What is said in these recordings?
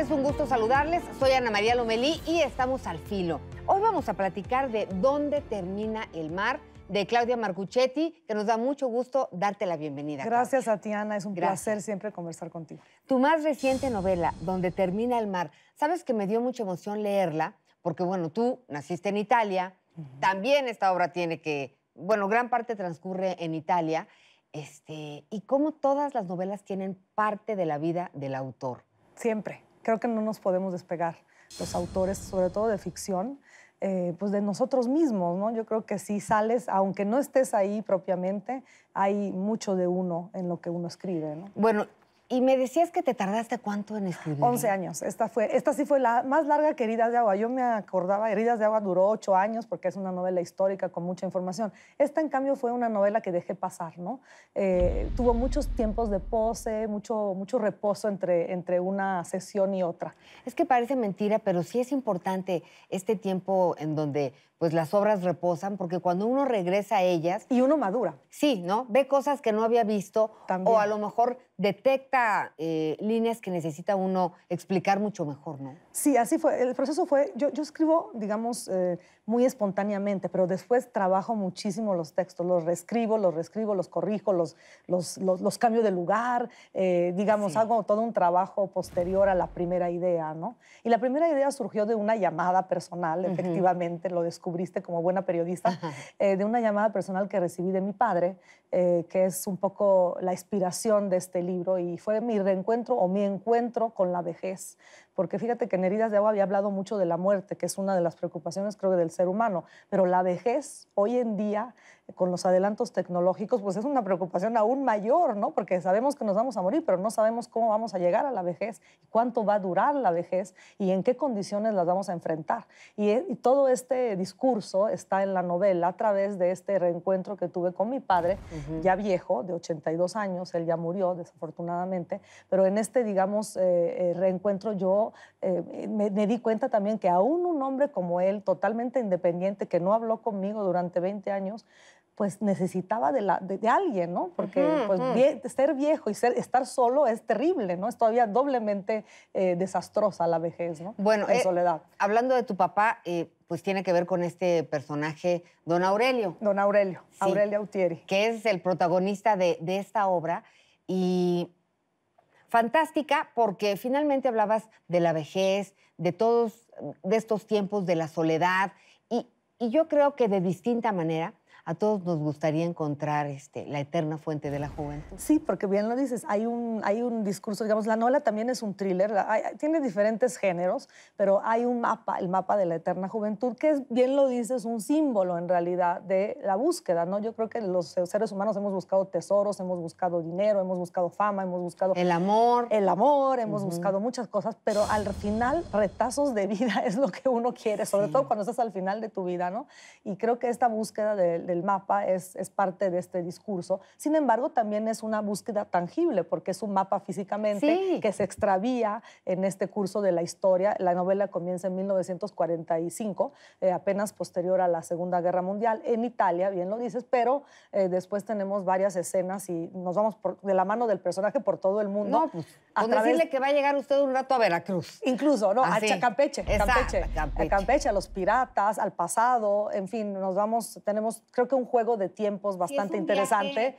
es un gusto saludarles. Soy Ana María Lomelí y estamos al filo. Hoy vamos a platicar de dónde termina el mar de Claudia Marcuchetti, que nos da mucho gusto darte la bienvenida. Gracias Tatiana. Es un placer siempre conversar contigo. Tu más reciente novela, Dónde termina el mar, sabes que me dio mucha emoción leerla, porque bueno, tú naciste en Italia, también esta obra tiene que, bueno, gran parte transcurre en Italia, este, y cómo todas las novelas tienen parte de la vida del autor. Siempre creo que no nos podemos despegar los autores, sobre todo de ficción, eh, pues de nosotros mismos, ¿no? Yo creo que si sales, aunque no estés ahí propiamente, hay mucho de uno en lo que uno escribe, ¿no? Bueno, y me decías que te tardaste cuánto en escribir. 11 años. Esta, fue, esta sí fue la más larga que Heridas de Agua. Yo me acordaba, Heridas de Agua duró 8 años porque es una novela histórica con mucha información. Esta, en cambio, fue una novela que dejé pasar, ¿no? Eh, tuvo muchos tiempos de pose, mucho, mucho reposo entre, entre una sesión y otra. Es que parece mentira, pero sí es importante este tiempo en donde pues las obras reposan, porque cuando uno regresa a ellas... Y uno madura. Sí, ¿no? Ve cosas que no había visto o a lo mejor detecta eh, líneas que necesita uno explicar mucho mejor, ¿no? Sí, así fue. El proceso fue, yo, escribo, digamos, eh, muy espontáneamente, pero después trabajo muchísimo los textos, los reescribo, los reescribo, los corrijo, los, los, los, cambio de lugar, eh, digamos, hago todo un trabajo posterior a la primera idea, ¿no? Y la primera idea surgió de una llamada personal, efectivamente, lo descubriste como buena periodista, eh, de una llamada personal que recibí de mi padre, que es un poco la inspiración de este libro y fue mi reencuentro o mi encuentro con la vejez, porque fíjate que en Heridas de Agua había hablado mucho de la muerte, que es una de las preocupaciones creo que del ser humano, pero la vejez hoy en día con los adelantos tecnológicos, pues es una preocupación aún mayor, ¿no? Porque sabemos que nos vamos a morir, pero no sabemos cómo vamos a llegar a la vejez, cuánto va a durar la vejez y en qué condiciones las vamos a enfrentar. Y, eh, todo este discurso está en la novela a través de este reencuentro que tuve con mi padre, ya viejo, de 82 años, él ya murió desafortunadamente, pero en este, digamos, eh, eh, reencuentro yo me, me di cuenta también que aún un hombre como él, totalmente independiente, que no habló conmigo durante 20 años, pues necesitaba de, la, de, alguien, ¿no? Porque pues, ser viejo y ser, estar solo es terrible, ¿no? Es todavía doblemente eh, desastrosa la vejez, ¿no? Bueno, en eh, soledad. Hablando de tu papá, eh, pues tiene que ver con este personaje, don Aurelio. Don Aurelio, Aurelio Autieri. Que es el protagonista de, esta obra y fantástica porque finalmente hablabas de la vejez, de todos de estos tiempos de la soledad y, y yo creo que de distinta manera a todos nos gustaría encontrar este, la eterna fuente de la juventud. Sí, porque bien lo dices, hay un, hay un discurso, digamos, la novela también es un thriller, tiene diferentes géneros, pero hay un mapa, el mapa de la eterna juventud, que es, bien lo dices, un símbolo en realidad de la búsqueda, ¿no? Yo creo que los seres humanos hemos buscado tesoros, hemos buscado dinero, hemos buscado fama, hemos buscado... El amor. El amor, hemos buscado muchas cosas, pero al final retazos de vida es lo que uno quiere, sobre todo cuando estás al final de tu vida, ¿no? Y creo que esta búsqueda de el mapa es, es parte de este discurso. Sin embargo, también es una búsqueda tangible, porque es un mapa físicamente que se extravía en este curso de la historia. La novela comienza en 1945, eh, apenas posterior a la Segunda Guerra Mundial, en Italia, bien lo dices, pero eh, después tenemos varias escenas y nos vamos de la mano del personaje por todo el mundo. No, pues, a decirle que va a llegar usted un rato a Veracruz. Incluso, ¿no? Así. A Campeche, Campeche. A Campeche, a los piratas, al pasado, en fin, nos vamos, tenemos, creo creo que un juego de tiempos bastante interesante.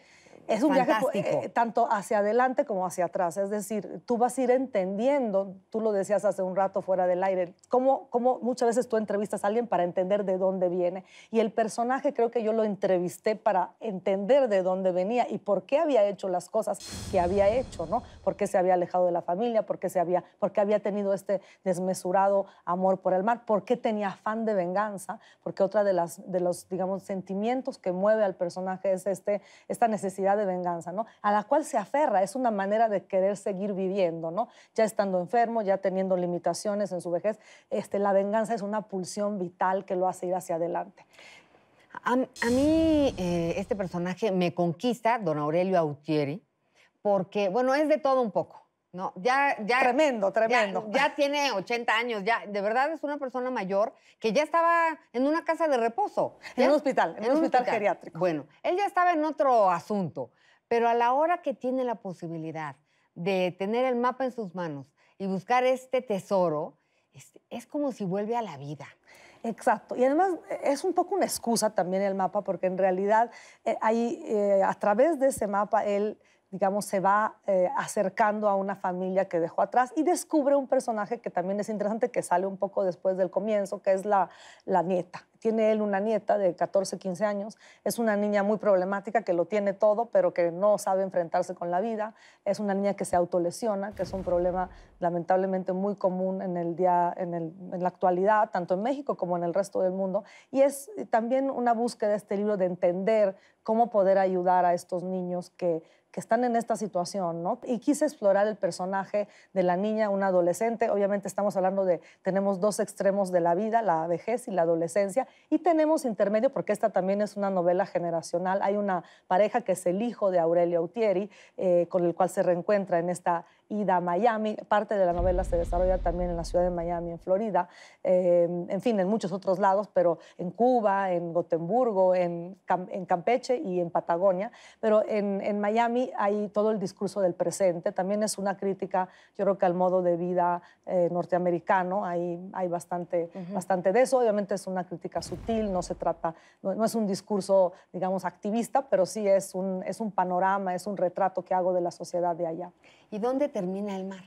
Es un viaje eh, eh, tanto hacia adelante como hacia atrás. Es decir, tú vas a ir entendiendo, tú lo decías hace un rato fuera del aire, cómo, cómo muchas veces tú entrevistas a alguien para entender de dónde viene. Y el personaje creo que yo lo entrevisté para entender de dónde venía y por qué había hecho las cosas que había hecho, ¿no? Por qué se había alejado de la familia, por qué, se había, por qué había tenido este desmesurado amor por el mar, por qué tenía afán de venganza, porque otra de, las, de los, digamos, sentimientos que mueve al personaje es este, esta necesidad de venganza, ¿no? A la cual se aferra, es una manera de querer seguir viviendo, ¿no? Ya estando enfermo, ya teniendo limitaciones en su vejez, este, la venganza es una pulsión vital que lo hace ir hacia adelante. A, mí eh, este personaje me conquista, don Aurelio Autieri, porque, bueno, es de todo un poco no, ya, ya. Tremendo, tremendo. Ya, tiene 80 años, ya. De verdad es una persona mayor que ya estaba en una casa de reposo. En un hospital, en, un hospital, geriátrico. Bueno, él ya estaba en otro asunto, pero a la hora que tiene la posibilidad de tener el mapa en sus manos y buscar este tesoro, este, es, como si vuelve a la vida. Exacto. Y además eh, es un poco una excusa también el mapa, porque en realidad eh, eh, a través de ese mapa él digamos, se va eh, acercando a una familia que dejó atrás y descubre un personaje que también es interesante, que sale un poco después del comienzo, que es la, la nieta. Tiene él una nieta de 14, 15 años, es una niña muy problemática que lo tiene todo, pero que no sabe enfrentarse con la vida, es una niña que se autolesiona, que es un problema lamentablemente muy común en, el día, en, en la actualidad, tanto en México como en el resto del mundo, y es eh, también una búsqueda de este libro de entender cómo poder ayudar a estos niños que que están en esta situación, ¿no? Y quise explorar el personaje de la niña, una adolescente. Obviamente estamos hablando de, tenemos dos extremos de la vida, la vejez y la adolescencia, y tenemos intermedio, porque esta también es una novela generacional. Hay una pareja que es el hijo de Aurelio Autieri, eh, con el cual se reencuentra en esta y a Miami. Parte de la novela se desarrolla también en la ciudad de Miami, en Florida, eh, en fin, en muchos otros lados, pero en Cuba, en Gotemburgo, en, en Campeche y en Patagonia. Pero en, en, Miami hay todo el discurso del presente. También es una crítica, yo creo que al modo de vida eh, norteamericano, hay, hay bastante, bastante de eso. Obviamente es una crítica sutil, no se trata, no es un discurso, digamos, activista, pero sí es un, es un panorama, es un retrato que hago de la sociedad de allá. ¿Y dónde termina el mar?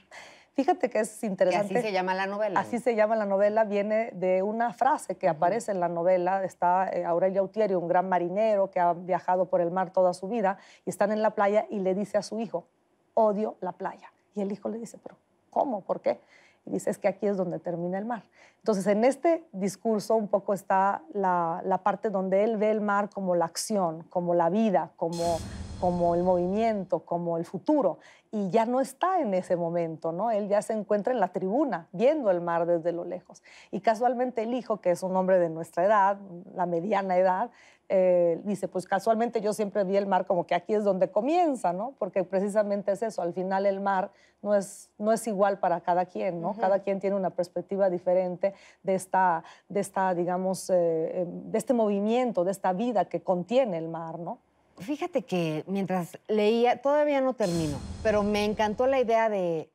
Fíjate que es interesante. Que así se llama la novela. Así se llama la novela, viene de una frase que aparece en la novela. Está eh, Aurelio Autieri, un gran marinero que ha viajado por el mar toda su vida, y están en la playa y le dice a su hijo, odio la playa. Y el hijo le dice, pero ¿cómo? ¿Por qué? Y dice, es que aquí es donde termina el mar. Entonces, en este discurso un poco está la, la parte donde él ve el mar como la acción, como la vida, como como el movimiento, como el futuro, y ya no está en ese momento, ¿no? Él ya se encuentra en la tribuna, viendo el mar desde lo lejos. Y casualmente el hijo, que es un hombre de nuestra edad, la mediana edad, eh, dice, pues casualmente yo siempre vi el mar como que aquí es donde comienza, ¿no? Porque precisamente es eso, al final el mar no es, no es igual para cada quien, ¿no? Cada quien tiene una perspectiva diferente de esta, de esta digamos, eh, eh, de este movimiento, de esta vida que contiene el mar, ¿no? Fíjate que mientras leía, todavía no termino, pero me encantó la idea de,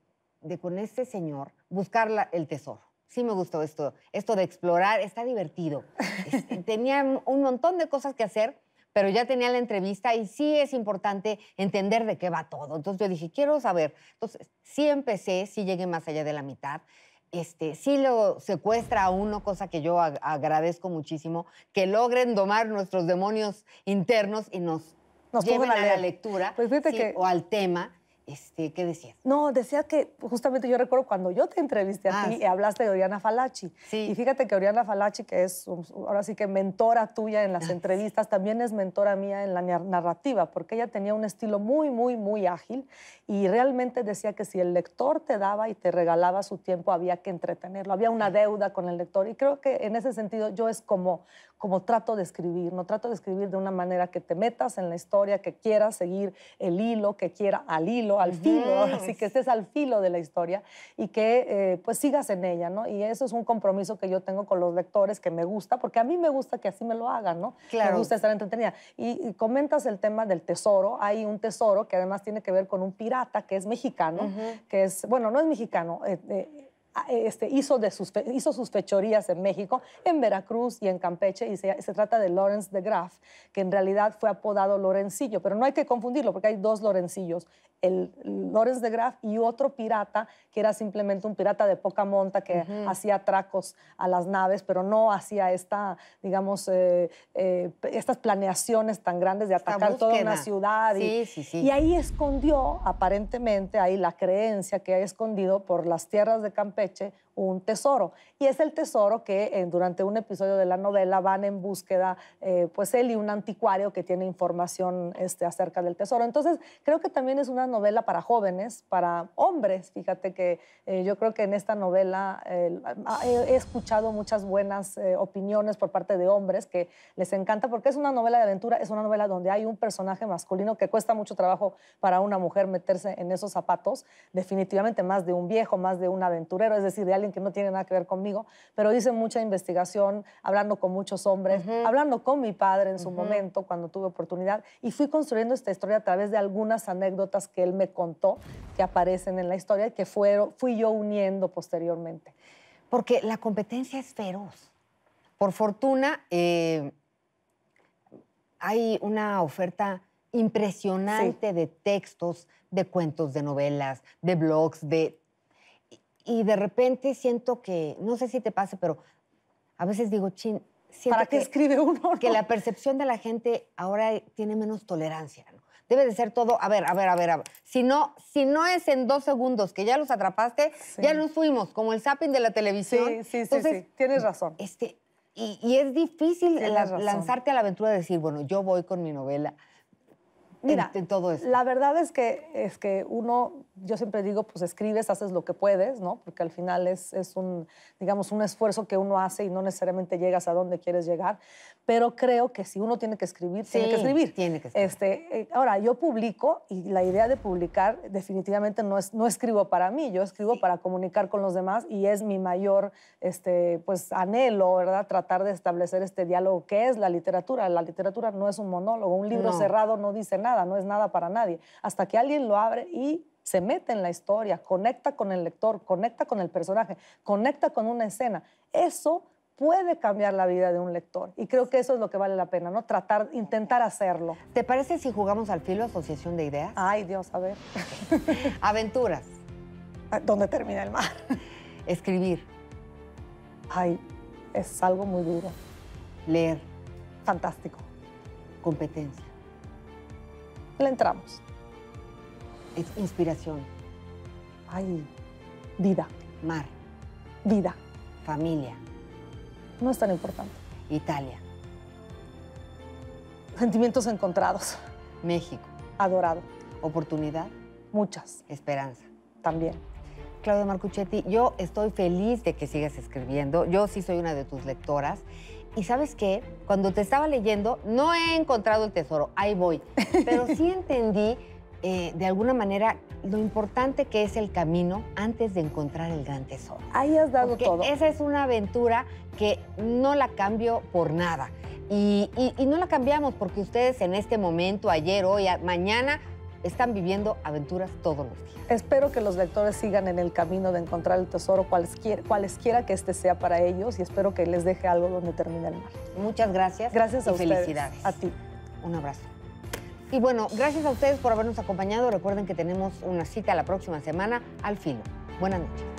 con este señor buscar el tesoro. Sí me gustó esto, esto de explorar, está divertido. tenía un montón de cosas que hacer, pero ya tenía la entrevista y sí es importante entender de qué va todo. Entonces yo dije, quiero saber. Entonces sí empecé, sí llegué más allá de la mitad este, sí lo secuestra a uno, cosa que yo agradezco muchísimo, que logren domar nuestros demonios internos y nos, lleven a, la lectura pues o al tema este, ¿Qué decías? No, decía que justamente yo recuerdo cuando yo te entrevisté a ah, ti y hablaste de Oriana Falachi. Y fíjate que Oriana Falachi, que es ahora sí que mentora tuya en las ah, entrevistas, también es mentora mía en la narrativa, porque ella tenía un estilo muy, muy, muy ágil y realmente decía que si el lector te daba y te regalaba su tiempo, había que entretenerlo, había una deuda con el lector. Y creo que en ese sentido yo es como, como trato de escribir, no trato de escribir de una manera que te metas en la historia, que quieras seguir el hilo, que quiera al hilo al filo, así que estés al filo de la historia y que eh, pues sigas en ella, ¿no? Y eso es un compromiso que yo tengo con los lectores que me gusta, porque a mí me gusta que así me lo hagan, ¿no? Claro. Me gusta estar entretenida. Y, comentas el tema del tesoro, hay un tesoro que además tiene que ver con un pirata que es mexicano, que es, bueno, no es mexicano, eh, eh, este, hizo, de sus, hizo sus fechorías en México, en Veracruz y en Campeche, y se, trata de Lawrence de Graff que en realidad fue apodado Lorencillo, pero no hay que confundirlo porque hay dos Lorencillos, el Lawrence de Graff y otro pirata, que era simplemente un pirata de poca monta que hacía atracos a las naves, pero no hacía esta, digamos, eh, eh, estas planeaciones tan grandes de atacar toda una ciudad. y, y ahí escondió, aparentemente, ahí la creencia que ha escondido por las tierras de Campeche, specie un tesoro. Y es el tesoro que eh, durante un episodio de la novela van en búsqueda, eh, pues él y un anticuario que tiene información este, acerca del tesoro. Entonces, creo que también es una novela para jóvenes, para hombres. Fíjate que eh, yo creo que en esta novela ah, he escuchado muchas buenas opiniones por parte de hombres que les encanta porque es una novela de aventura, es una novela donde hay un personaje masculino que cuesta mucho trabajo para una mujer meterse en esos zapatos, definitivamente más de un viejo, más de un aventurero, es decir, de alguien que no tiene nada que ver conmigo, pero hice mucha investigación, hablando con muchos hombres, hablando con mi padre en su momento, cuando tuve oportunidad, y fui construyendo esta historia a través de algunas anécdotas que él me contó, que aparecen en la historia y que fui yo uniendo posteriormente. Porque la competencia es feroz. Por fortuna, eh, hay una oferta impresionante de textos, de cuentos, de novelas, de blogs, de y de repente siento que, no sé si te pasa, pero a veces digo, chin, siento ¿Para que, escribe uno? la percepción de la gente ahora tiene menos tolerancia, Debe de ser todo, a ver, a ver, a ver, a ver. Si no, si no es en dos segundos que ya los atrapaste, ya nos fuimos, como el zapping de la televisión. Sí, sí, sí, tienes razón. Este, y, es difícil lanzarte a la aventura de decir, bueno, yo voy con mi novela Mira, todo eso. La verdad es que, es que uno, yo siempre digo, pues escribes, haces lo que puedes, ¿no? Porque al final es, es un, digamos, un esfuerzo que uno hace y no necesariamente llegas a donde quieres llegar. Pero creo que si uno tiene que escribir, tiene que escribir. Tiene que escribir. Este, eh, ahora, yo publico y la idea de publicar definitivamente no, es, no escribo para mí, yo escribo para comunicar con los demás y es mi mayor este, pues, anhelo, ¿verdad? Tratar de establecer este diálogo que es la literatura. La literatura no es un monólogo, un libro cerrado no dice nada no es nada para nadie, hasta que alguien lo abre y se mete en la historia, conecta con el lector, conecta con el personaje, conecta con una escena. Eso puede cambiar la vida de un lector y creo que eso es lo que vale la pena, ¿no? Tratar, intentar hacerlo. ¿Te parece si jugamos al filo asociación de ideas? Ay, Dios, a ver. Aventuras. Ah, ¿Dónde termina el mar? Escribir. Ay, es algo muy duro. Leer. Fantástico. Competencia le entramos. Es inspiración. Ay, vida. Mar. Vida. Familia. No es tan importante. Italia. Sentimientos encontrados. México. Adorado. Oportunidad. Muchas. Esperanza. También. Claudia Marcuchetti, yo estoy feliz de que sigas escribiendo. Yo sí soy una de tus lectoras y sabes qué, cuando te estaba leyendo, no he encontrado el tesoro, ahí voy, pero sí entendí eh, de alguna manera lo importante que es el camino antes de encontrar el gran tesoro. Ahí has dado todo. Esa es una aventura que no la cambio por nada. y no la cambiamos porque ustedes en este momento, ayer, hoy, mañana, están viviendo aventuras todos los días. Espero que los lectores sigan en el camino de encontrar el tesoro, cualesquiera, cualesquiera que este sea para ellos, y espero que les deje algo donde termine el mar. Muchas gracias. Gracias a ustedes. Felicidades. A ti. Un abrazo. Y bueno, gracias a ustedes por habernos acompañado. Recuerden que tenemos una cita la próxima semana al filo. Buenas noches.